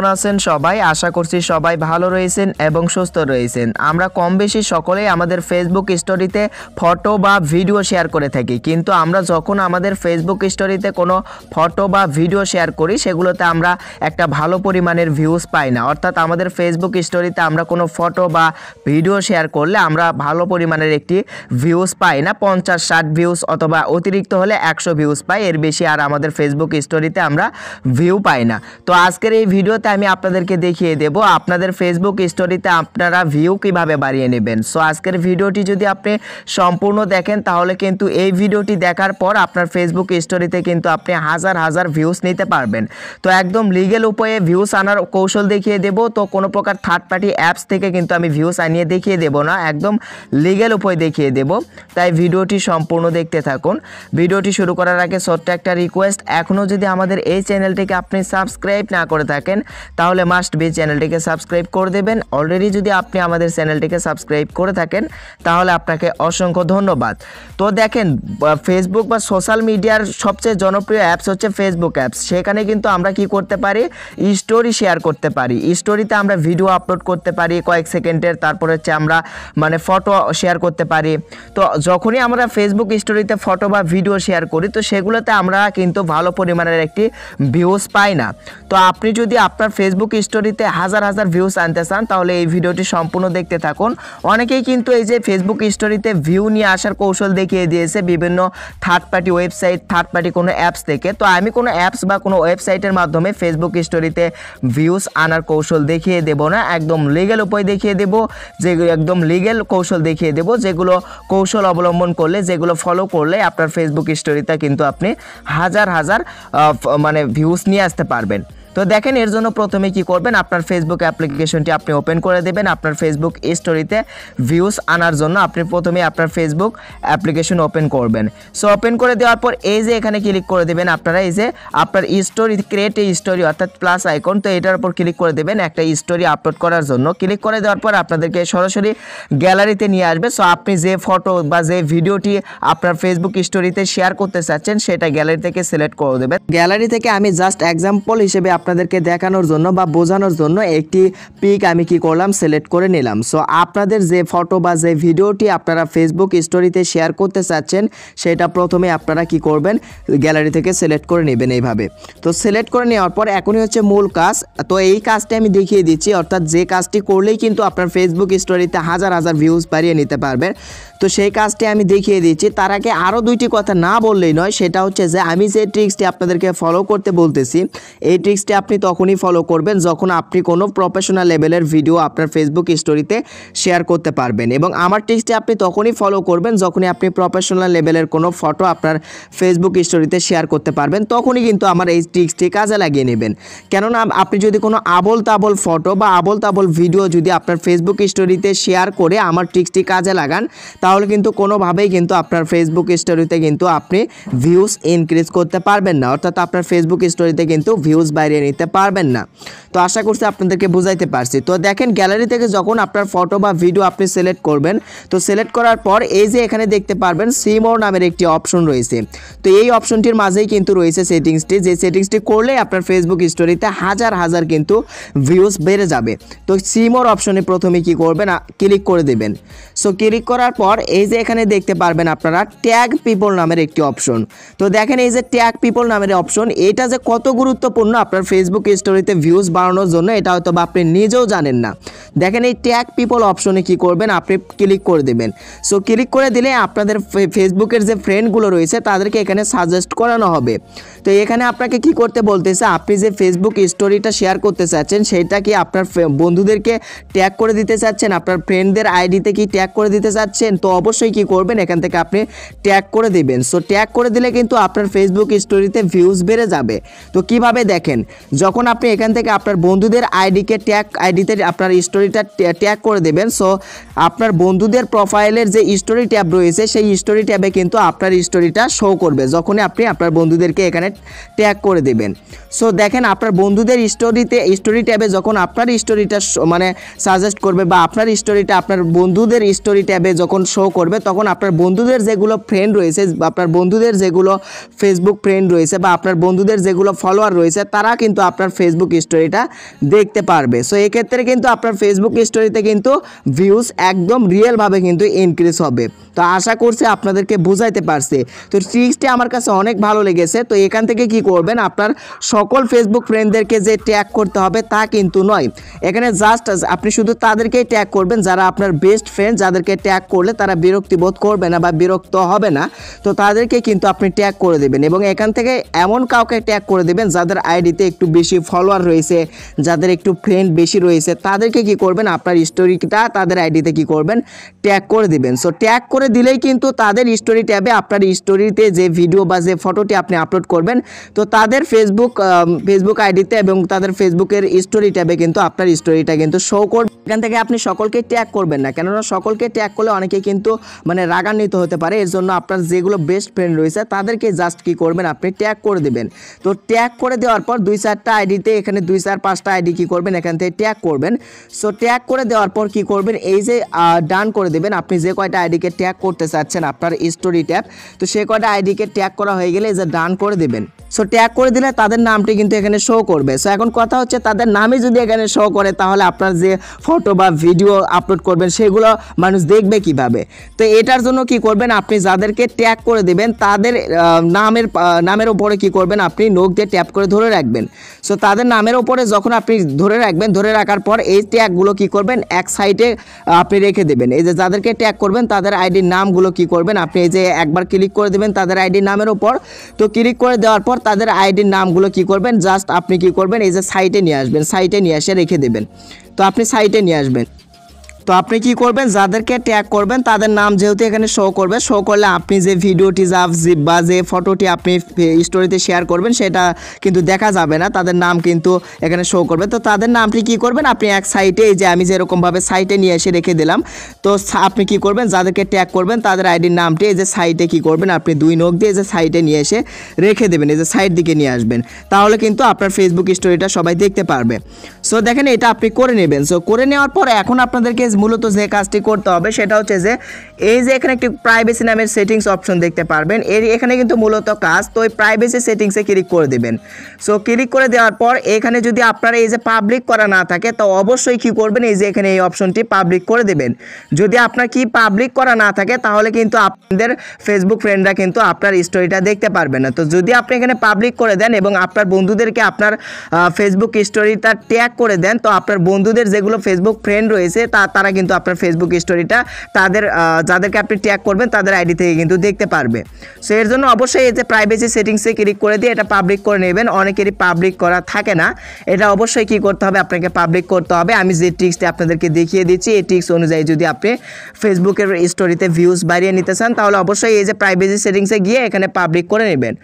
কেমন আছেন সবাই আশা করছি সবাই ভালো রয়েছেন এবং সুস্থ রয়েছেন আমরা কম বেশি সকলেই আমাদের ফেসবুক স্টোরিতে ফটো বা ভিডিও শেয়ার করে থাকি কিন্তু আমরা যখন আমাদের ফেসবুক স্টোরিতে কোনো ফটো বা ভিডিও শেয়ার করি সেগুলোতে আমরা একটা ভালো পরিমাণের ভিউজ পাই না অর্থাৎ আমাদের ফেসবুক স্টোরিতে আমরা কোনো ফটো বা ভিডিও শেয়ার করলে আমরা ভালো পরিমাণের একটি ভিউজ পাই না পঞ্চাশ ষাট ভিউজ অথবা অতিরিক্ত হলে একশো ভিউজ পাই এর বেশি আর আমাদের ফেসবুক স্টোরিতে আমরা ভিউ পাই না তো আজকের এই ভিডিওতে আমি আপনাদেরকে দেখিয়ে দেব আপনাদের ফেসবুক স্টোরিতে আপনারা ভিউ কিভাবে বাড়িয়ে নেবেন সো আজকের ভিডিওটি যদি আপনি সম্পূর্ণ দেখেন তাহলে কিন্তু এই ভিডিওটি দেখার পর আপনার ফেসবুক স্টোরিতে কিন্তু আপনি হাজার হাজার ভিউস নিতে পারবেন তো একদম লিগেল উপায়ে ভিউস আনার কৌশল দেখিয়ে দেব তো কোনো প্রকার থার্ড পার্টি অ্যাপস থেকে কিন্তু আমি ভিউস আনিয়ে দেখিয়ে দেব না একদম লিগেল উপায়ে দেখিয়ে দেব তাই ভিডিওটি সম্পূর্ণ দেখতে থাকুন ভিডিওটি শুরু করার আগে ছোট্ট একটা রিকোয়েস্ট এখনও যদি আমাদের এই চ্যানেলটিকে আপনি সাবস্ক্রাইব না করে থাকেন তাহলে মাস্ট বি চ্যানেলটিকে সাবস্ক্রাইব করে দেবেন অলরেডি যদি আপনি আমাদের চ্যানেলটিকে সাবস্ক্রাইব করে থাকেন তাহলে আপনাকে অসংখ্য ধন্যবাদ তো দেখেন ফেসবুক বা সোশ্যাল মিডিয়ার সবচেয়ে জনপ্রিয় অ্যাপস হচ্ছে ফেসবুক অ্যাপস সেখানে কিন্তু আমরা কি করতে পারি স্টোরি শেয়ার করতে পারি স্টোরিতে আমরা ভিডিও আপলোড করতে পারি কয়েক সেকেন্ডের তারপর হচ্ছে আমরা মানে ফটো শেয়ার করতে পারি তো যখনই আমরা ফেসবুক স্টোরিতে ফটো বা ভিডিও শেয়ার করি তো সেগুলোতে আমরা কিন্তু ভালো পরিমাণের একটি ভিউজ পাই না তো আপনি যদি আপনি আপনার ফেসবুক স্টোরিতে হাজার হাজার ভিউস আনতে চান তাহলে এই ভিডিওটি সম্পূর্ণ দেখতে থাকুন অনেকেই কিন্তু এই যে ফেসবুক স্টোরিতে ভিউ নিয়ে আসার কৌশল দেখিয়ে দিয়েছে বিভিন্ন third party website third party কোনো অ্যাপস থেকে তো আমি কোনো অ্যাপস বা কোনো ওয়েবসাইটের মাধ্যমে ফেসবুক স্টোরিতে ভিউস আনার কৌশল দেখিয়ে দেব না একদম লিগেল উপায় দেখিয়ে দেব যে একদম লিগেল কৌশল দেখিয়ে দেব যেগুলো কৌশল অবলম্বন করলে যেগুলো ফলো করলে আপনার ফেসবুক স্টোরিতে কিন্তু আপনি হাজার হাজার মানে ভিউস নিয়ে আসতে পারবেন তো দেখেন এর জন্য প্রথমে কি করবেন আপনার ফেসবুক অ্যাপ্লিকেশনটি আপনি ওপেন করে দেবেন আপনার ফেসবুক স্টোরিতে ভিউস আনার জন্য আপনি প্রথমে আপনার ফেসবুক অ্যাপ্লিকেশন ওপেন করবেন সো ওপেন করে দেওয়ার পর এই যে এখানে ক্লিক করে দেবেন আপনারা এই যে আপনার স্টোরি ক্রিয়েট স্টোরি অর্থাৎ প্লাস আইকন তো এটার উপর ক্লিক করে দেবেন একটা স্টোরি আপলোড করার জন্য ক্লিক করে দেওয়ার পর আপনাদেরকে সরাসরি গ্যালারিতে নিয়ে আসবে সো আপনি যে ফটো বা যে ভিডিওটি আপনার ফেসবুক স্টোরিতে শেয়ার করতে চাচ্ছেন সেটা গ্যালারি থেকে সিলেক্ট করে দেবেন গ্যালারি থেকে আমি জাস্ট এক্সাম্পল হিসেবে আপনার আপনাদেরকে দেখানোর জন্য বা বোঝানোর জন্য একটি পিক আমি কি করলাম সিলেক্ট করে নিলাম সো আপনাদের যে ফটো বা যে ভিডিওটি আপনারা ফেসবুক স্টোরিতে শেয়ার করতে চাচ্ছেন সেটা প্রথমে আপনারা কি করবেন গ্যালারি থেকে সিলেক্ট করে নেবেন এইভাবে তো সিলেক্ট করে নেওয়ার পর এখনই হচ্ছে মূল কাজ তো এই কাজটি আমি দেখিয়ে দিচ্ছি অর্থাৎ যে কাজটি করলেই কিন্তু আপনার ফেসবুক স্টোরিতে হাজার হাজার ভিউজ বাড়িয়ে নিতে পারবেন তো সেই কাজটি আমি দেখিয়ে দিচ্ছি তার আগে আরও দুইটি কথা না বললেই নয় সেটা হচ্ছে যে আমি যে ট্রিক্সটি আপনাদেরকে ফলো করতে বলতেছি এই ট্রিক্স পেজটি আপনি তখনই ফলো করবেন যখন আপনি কোনো প্রফেশনাল লেভেলের ভিডিও আপনার ফেসবুক স্টোরিতে শেয়ার করতে পারবেন এবং আমার টিক্সটি আপনি তখনই ফলো করবেন যখনই আপনি প্রফেশনাল লেভেলের কোনো ফটো আপনার ফেসবুক স্টোরিতে শেয়ার করতে পারবেন তখনই কিন্তু আমার এই টিক্সটি কাজে লাগিয়ে নেবেন কেননা আপনি যদি কোনো আবল তাবল ফটো বা আবল তাবল ভিডিও যদি আপনার ফেসবুক স্টোরিতে শেয়ার করে আমার টিক্সটি কাজে লাগান তাহলে কিন্তু কোনোভাবেই কিন্তু আপনার ফেসবুক স্টোরিতে কিন্তু আপনি ভিউজ ইনক্রিজ করতে পারবেন না অর্থাৎ আপনার ফেসবুক স্টোরিতে কিন্তু ভিউজ বাইরে নিতে পারবেন না তো আশা করছি আপনাদেরকে বুঝাইতে পারছি তো দেখেন গ্যালারি থেকে যখন আপনার ফটো বা ভিডিও আপনি সিলেক্ট করবেন তো সিলেক্ট করার পর এই যে এখানে দেখতে পারবেন সিমোর নামের একটি অপশন রয়েছে তো এই অপশনটির মাঝেই কিন্তু রয়েছে সেটিংসটি যে সেটিংসটি করলে আপনার ফেসবুক স্টোরিতে হাজার হাজার কিন্তু ভিউজ বেড়ে যাবে তো সিমোর অপশনে প্রথমে কি করবেন ক্লিক করে দেবেন সো ক্লিক করার পর এই যে এখানে দেখতে পারবেন আপনারা ট্যাগ পিপল নামের একটি অপশন তো দেখেন এই যে ট্যাগ পিপল নামের অপশন এটা যে কত গুরুত্বপূর্ণ আপনার ফেসবুক স্টোরিতে ভিউজ বাড়ানোর জন্য এটা হয়তো বা আপনি নিজেও জানেন না দেখেন এই ট্যাগ পিপল অপশনে কি করবেন আপনি ক্লিক করে দেবেন সো ক্লিক করে দিলে আপনাদের ফেসবুকের যে ফ্রেন্ডগুলো রয়েছে তাদেরকে এখানে সাজেস্ট করানো হবে তো এখানে আপনাকে কি করতে বলতেছে আপনি যে ফেসবুক স্টোরিটা শেয়ার করতে চাচ্ছেন সেটা কি আপনার বন্ধুদেরকে ট্যাগ করে দিতে চাচ্ছেন আপনার ফ্রেন্ডদের আইডিতে কি ট্যাগ করে দিতে চাচ্ছেন তো অবশ্যই কি করবেন এখান থেকে আপনি ট্যাগ করে দেবেন সো ট্যাগ করে দিলে কিন্তু আপনার ফেসবুক স্টোরিতে ভিউজ বেড়ে যাবে তো কিভাবে দেখেন যখন আপনি এখান থেকে আপনার বন্ধুদের আইডিকে ট্যাগ আইডিতে আপনার স্টোরি স্টোরিটা ট্যাগ করে দেবেন সো আপনার বন্ধুদের প্রোফাইলের যে স্টোরি ট্যাব রয়েছে সেই স্টোরি ট্যাবে কিন্তু আপনার স্টোরিটা শো করবে যখনই আপনি আপনার বন্ধুদেরকে এখানে ট্যাগ করে দেবেন সো দেখেন আপনার বন্ধুদের স্টোরিতে স্টোরি ট্যাবে যখন আপনার স্টোরিটা মানে সাজেস্ট করবে বা আপনার স্টোরিটা আপনার বন্ধুদের স্টোরি ট্যাবে যখন শো করবে তখন আপনার বন্ধুদের যেগুলো ফ্রেন্ড রয়েছে বা আপনার বন্ধুদের যেগুলো ফেসবুক ফ্রেন্ড রয়েছে বা আপনার বন্ধুদের যেগুলো ফলোয়ার রয়েছে তারা কিন্তু আপনার ফেসবুক স্টোরিটা দেখতে পারবে সো এক্ষেত্রে কিন্তু আপনার ফেসবুক স্টোরিতে কিন্তু ভিউজ একদম রিয়েলভাবে কিন্তু ইনক্রিজ হবে তো আশা করছে আপনাদেরকে বুঝাইতে পারছে তো ট্রিক্সটি আমার কাছে অনেক ভালো লেগেছে তো এখান থেকে কি করবেন আপনার সকল ফেসবুক ফ্রেন্ডদেরকে যে ট্যাগ করতে হবে তা কিন্তু নয় এখানে জাস্ট আপনি শুধু তাদেরকেই ট্যাগ করবেন যারা আপনার বেস্ট ফ্রেন্ড যাদেরকে ট্যাগ করলে তারা বিরক্তি বোধ করবে না বা বিরক্ত হবে না তো তাদেরকে কিন্তু আপনি ট্যাগ করে দেবেন এবং এখান থেকে এমন কাউকে ট্যাগ করে দেবেন যাদের আইডিতে একটু বেশি ফলোয়ার রয়েছে যাদের একটু ফ্রেন্ড বেশি রয়েছে তাদেরকে কি করবেন আপনার স্টোরিটা তাদের আইডিতে কি করবেন ট্যাগ করে দিবেন সো ট্যাগ করে দিলেই কিন্তু তাদের স্টোরি ট্যাবে আপনার স্টোরিতে যে ভিডিও বা যে ফটোটি আপনি আপলোড করবেন তো তাদের ফেসবুক ফেসবুক আইডিতে এবং তাদের ফেসবুকের স্টোরি ট্যাবে কিন্তু আপনার স্টোরিটা কিন্তু শো করবে এখান থেকে আপনি সকলকে ট্যাগ করবেন না কেননা সকলকে ট্যাগ করলে অনেকে কিন্তু মানে রাগান্বিত হতে পারে এর জন্য আপনার যেগুলো বেস্ট ফ্রেন্ড রয়েছে তাদেরকে জাস্ট কি করবেন আপনি ট্যাগ করে দেবেন তো ট্যাগ করে দেওয়ার পর দুই চারটা আইডিতে এখানে দুই চার পাঁচটা আইডি কি করবেন এখান থেকে ট্যাগ করবেন সো ট্যাগ করে দেওয়ার পর কি করবেন এই যে ডান করে দেবেন আপনি যে কয়টা আইডিকে ট্যাগ করতে চাচ্ছেন আপনার স্টোরি ট্যাপ তো সে কয়টা আইডিকে ট্যাগ করা হয়ে গেলে এই যে ডান করে দেবেন সো ট্যাগ করে দিলে তাদের নামটি কিন্তু এখানে শো করবে সো এখন কথা হচ্ছে তাদের নামই যদি এখানে শো করে তাহলে আপনার যে ফটো বা ভিডিও আপলোড করবেন সেগুলো মানুষ দেখবে কিভাবে তো এটার জন্য কি করবেন আপনি যাদেরকে ট্যাগ করে দেবেন তাদের নামের নামের ওপরে কি করবেন আপনি নোক দিয়ে ট্যাপ করে ধরে রাখবেন সো তাদের নামের ওপরে যখন আপনি ধরে রাখবেন ধরে রাখার পর এই ট্যাগ এগুলো কি করবেন এক সাইডে আপনি রেখে দেবেন এই যে যাদেরকে ট্যাগ করবেন তাদের আইডির নামগুলো কি করবেন আপনি এই যে একবার ক্লিক করে দেবেন তাদের আইডির নামের ওপর তো ক্লিক করে দেওয়ার পর তাদের আইডির নামগুলো কি করবেন জাস্ট আপনি কি করবেন এই যে সাইটে নিয়ে আসবেন সাইটে নিয়ে এসে রেখে দেবেন তো আপনি সাইটে নিয়ে আসবেন তো আপনি কি করবেন যাদেরকে ট্যাগ করবেন তাদের নাম যেহেতু এখানে শো করবে শো করলে আপনি যে ভিডিওটি যা বা যে ফটোটি আপনি স্টোরিতে শেয়ার করবেন সেটা কিন্তু দেখা যাবে না তাদের নাম কিন্তু এখানে শো করবে তো তাদের নামটি কি করবেন আপনি এক সাইটে এই যে আমি যেরকমভাবে সাইটে নিয়ে এসে রেখে দিলাম তো আপনি কি করবেন যাদেরকে ট্যাগ করবেন তাদের আইডির নামটি এই যে সাইটে কি করবেন আপনি দুই নখ দিয়ে এই যে সাইটে নিয়ে এসে রেখে দেবেন এই যে সাইড দিকে নিয়ে আসবেন তাহলে কিন্তু আপনার ফেসবুক স্টোরিটা সবাই দেখতে পারবে সো দেখেন এটা আপনি করে নেবেন সো করে নেওয়ার পর এখন আপনাদেরকে মূলত যে কাজটি করতে হবে সেটা হচ্ছে যে এই যে এখানে একটি প্রাইভেসি নামের সেটিংস অপশন দেখতে পারবেন এর এখানে কিন্তু মূলত কাজ তো এই প্রাইভেসি সেটিংসে ক্লিক করে দেবেন সো ক্লিক করে দেওয়ার পর এখানে যদি আপনার এই যে পাবলিক করা না থাকে তো অবশ্যই কি করবেন এই যে এখানে এই অপশনটি পাবলিক করে দেবেন যদি আপনার কি পাবলিক করা না থাকে তাহলে কিন্তু আপনাদের ফেসবুক ফ্রেন্ডরা কিন্তু আপনার স্টোরিটা দেখতে পারবে না তো যদি আপনি এখানে পাবলিক করে দেন এবং আপনার বন্ধুদেরকে আপনার ফেসবুক স্টোরিটা ট্যাগ করে দেন তো আপনার বন্ধুদের যেগুলো ফেসবুক ফ্রেন্ড রয়েছে তা তারা তারা কিন্তু আপনার ফেসবুক স্টোরিটা তাদের যাদেরকে আপনি ট্যাগ করবেন তাদের আইডি থেকে কিন্তু দেখতে পারবে সো এর জন্য অবশ্যই এই যে প্রাইভেসি সেটিংসে ক্লিক করে দিয়ে এটা পাবলিক করে নেবেন অনেকেরই পাবলিক করা থাকে না এটা অবশ্যই কি করতে হবে আপনাকে পাবলিক করতে হবে আমি যে ট্রিক্সটি আপনাদেরকে দেখিয়ে দিচ্ছি এই ট্রিক্স অনুযায়ী যদি আপনি ফেসবুকের স্টোরিতে ভিউজ বাড়িয়ে নিতে চান তাহলে অবশ্যই এই যে প্রাইভেসি সেটিংসে গিয়ে এখানে পাবলিক করে নেবেন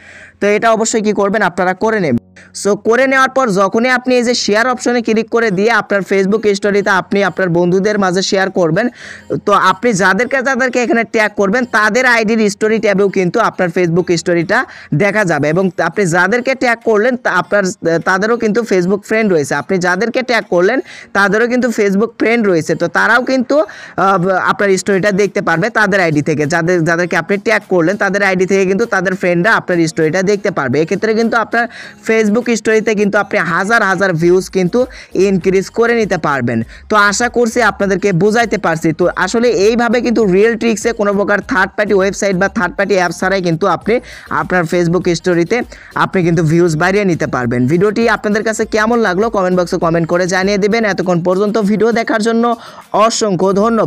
তো এটা অবশ্যই কি করবেন আপনারা করে নেবেন সো করে নেওয়ার পর যখনই আপনি এই যে শেয়ার অপশনে ক্লিক করে দিয়ে আপনার ফেসবুক স্টোরিতে আপনি আপনার বন্ধুদের মাঝে শেয়ার করবেন তো আপনি যাদেরকে যাদেরকে এখানে ট্যাগ করবেন তাদের আইডির স্টোরি ট্যাবেও কিন্তু আপনার ফেসবুক স্টোরিটা দেখা যাবে এবং আপনি যাদেরকে ট্যাগ করলেন আপনার তাদেরও কিন্তু ফেসবুক ফ্রেন্ড রয়েছে আপনি যাদেরকে ট্যাগ করলেন তাদেরও কিন্তু ফেসবুক ফ্রেন্ড রয়েছে তো তারাও কিন্তু আপনার স্টোরিটা দেখতে পারবে তাদের আইডি থেকে যাদের যাদেরকে আপনি ট্যাগ করলেন তাদের আইডি থেকে কিন্তু তাদের ফ্রেন্ডরা আপনার স্টোরিটা দেখতে পারবে এক্ষেত্রে কিন্তু আপনার ফেসবুক স্টোরিতে কিন্তু আপনি হাজার হাজার ভিউজ কিন্তু ইনক্রিজ করে নিতে পারবেন তো আশা করছি আপনাদেরকে বোঝাইতে পারছি তো আসলে এইভাবে কিন্তু রিয়েল ট্রিক্সে কোনো প্রকার থার্ড পার্টি ওয়েবসাইট বা থার্ড পার্টি অ্যাপ ছাড়াই কিন্তু আপনি আপনার ফেসবুক স্টোরিতে আপনি কিন্তু ভিউজ বাড়িয়ে নিতে পারবেন ভিডিওটি আপনাদের কাছে কেমন লাগলো কমেন্ট বক্সে কমেন্ট করে জানিয়ে দেবেন এতক্ষণ পর্যন্ত ভিডিও দেখার জন্য অসংখ্য ধন্যবাদ